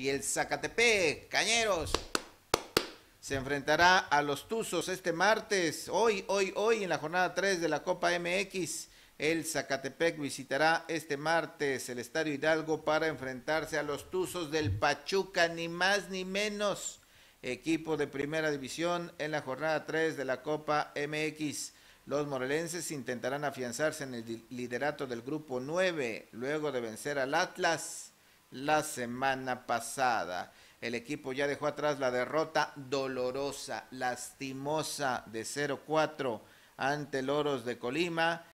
y el Zacatepec, Cañeros, se enfrentará a los Tuzos este martes, hoy, hoy, hoy, en la jornada 3 de la Copa MX. El Zacatepec visitará este martes el Estadio Hidalgo para enfrentarse a los Tuzos del Pachuca, ni más ni menos. Equipo de primera división en la jornada 3 de la Copa MX. Los morelenses intentarán afianzarse en el liderato del grupo 9 luego de vencer al Atlas la semana pasada. El equipo ya dejó atrás la derrota dolorosa, lastimosa de 0-4 ante Loros de Colima